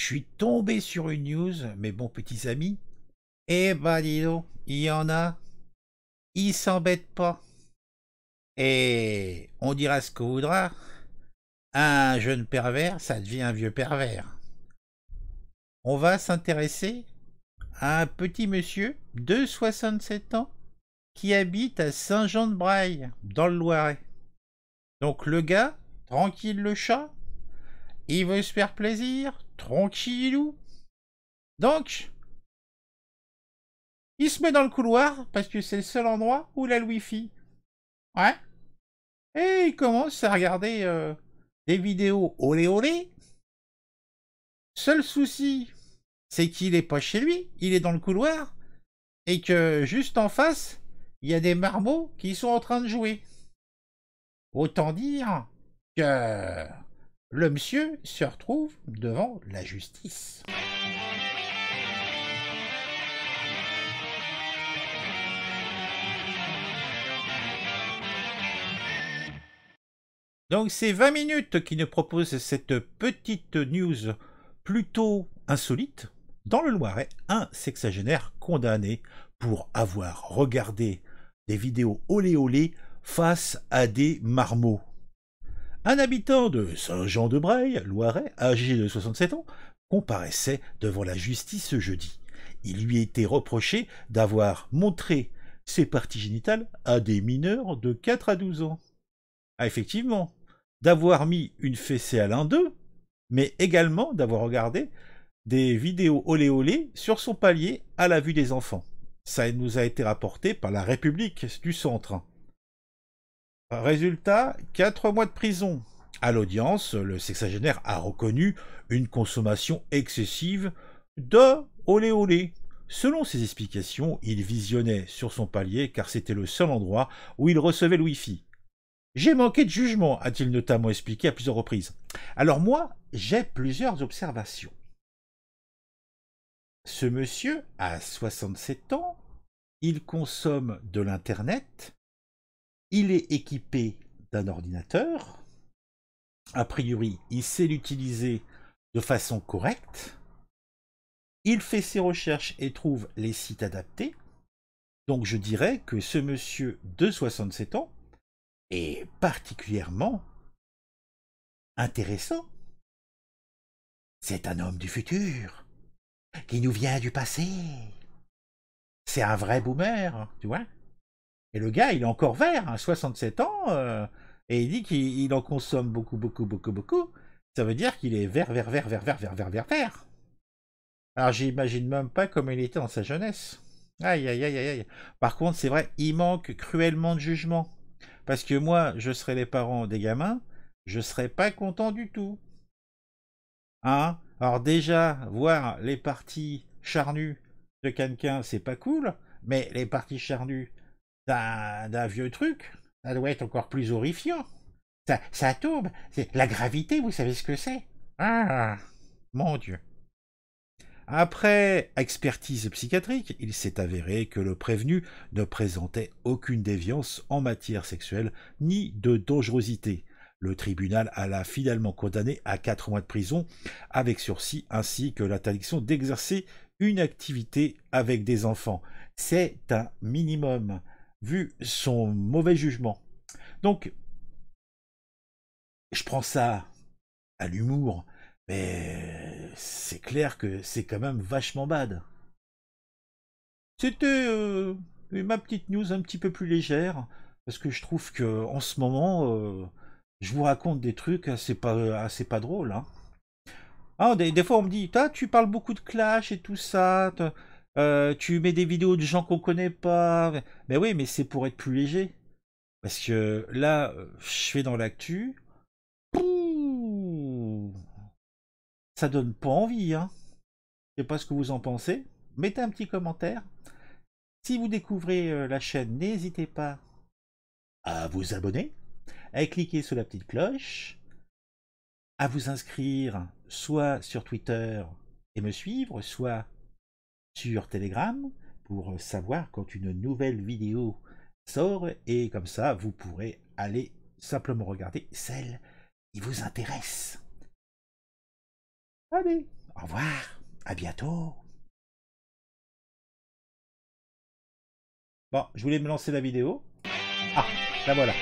Je suis tombé sur une news, mes bons petits amis. Eh ben dis donc, il y en a. Ils s'embêtent pas. Et on dira ce qu'on voudra. Un jeune pervers, ça devient un vieux pervers. On va s'intéresser à un petit monsieur de 67 ans qui habite à Saint-Jean-de-Braille, dans le Loiret. Donc le gars, tranquille le chat, il veut se faire plaisir, tranquillou. Donc, il se met dans le couloir parce que c'est le seul endroit où il a le Ouais. Et il commence à regarder euh, des vidéos olé olé. Seul souci, c'est qu'il n'est pas chez lui, il est dans le couloir et que juste en face, il y a des marmots qui sont en train de jouer. Autant dire que le monsieur se retrouve devant la justice. Donc c'est 20 minutes qui nous propose cette petite news plutôt insolite. Dans le Loiret, un sexagénaire condamné pour avoir regardé des vidéos olé olé face à des marmots. Un habitant de Saint-Jean-de-Braye, Loiret, âgé de 67 ans, comparaissait devant la justice ce jeudi. Il lui était reproché d'avoir montré ses parties génitales à des mineurs de 4 à 12 ans. Ah, effectivement, d'avoir mis une fessée à l'un d'eux, mais également d'avoir regardé des vidéos olé olé sur son palier à la vue des enfants. Ça nous a été rapporté par la République du Centre. Résultat, 4 mois de prison. À l'audience, le sexagénaire a reconnu une consommation excessive de olé olé. Selon ses explications, il visionnait sur son palier car c'était le seul endroit où il recevait le Wi-Fi. J'ai manqué de jugement, a-t-il notamment expliqué à plusieurs reprises. Alors moi, j'ai plusieurs observations. Ce monsieur a 67 ans, il consomme de l'Internet, il est équipé d'un ordinateur. A priori, il sait l'utiliser de façon correcte. Il fait ses recherches et trouve les sites adaptés. Donc je dirais que ce monsieur de 67 ans est particulièrement intéressant. C'est un homme du futur, qui nous vient du passé. C'est un vrai boomer, hein, tu vois. Et le gars, il est encore vert, 67 hein, ans, euh, et il dit qu'il en consomme beaucoup, beaucoup, beaucoup, beaucoup. Ça veut dire qu'il est vert, vert, vert, vert, vert, vert, vert, vert, vert. Alors j'imagine même pas comme il était dans sa jeunesse. Aïe, aïe, aïe, aïe. Par contre, c'est vrai, il manque cruellement de jugement. Parce que moi, je serais les parents des gamins, je serais pas content du tout. Hein Alors déjà, voir les parties charnues de quelqu'un, c'est pas cool, mais les parties charnues d'un vieux truc. Ça doit être encore plus horrifiant. Ça, ça tourbe. La gravité, vous savez ce que c'est Ah Mon Dieu après expertise psychiatrique, il s'est avéré que le prévenu ne présentait aucune déviance en matière sexuelle ni de dangerosité. Le tribunal l'a finalement condamné à 4 mois de prison avec sursis ainsi que l'interdiction d'exercer une activité avec des enfants. C'est un minimum vu son mauvais jugement. Donc, je prends ça à l'humour, mais c'est clair que c'est quand même vachement bad. C'était euh, ma petite news un petit peu plus légère, parce que je trouve que en ce moment, euh, je vous raconte des trucs assez pas, assez pas drôles. Hein. Ah, des, des, fois on me dit, tu parles beaucoup de clash et tout ça. Euh, tu mets des vidéos de gens qu'on connaît pas. Mais ben oui, mais c'est pour être plus léger. Parce que là, je fais dans l'actu. Ça donne pas envie. Hein. Je sais pas ce que vous en pensez. Mettez un petit commentaire. Si vous découvrez euh, la chaîne, n'hésitez pas à vous abonner, à cliquer sur la petite cloche, à vous inscrire soit sur Twitter et me suivre, soit sur Telegram pour euh, savoir quand une nouvelle vidéo sort et comme ça vous pourrez aller simplement regarder celle qui vous intéresse. Allez, au revoir, à bientôt. Bon, je voulais me lancer la vidéo. Ah, la voilà.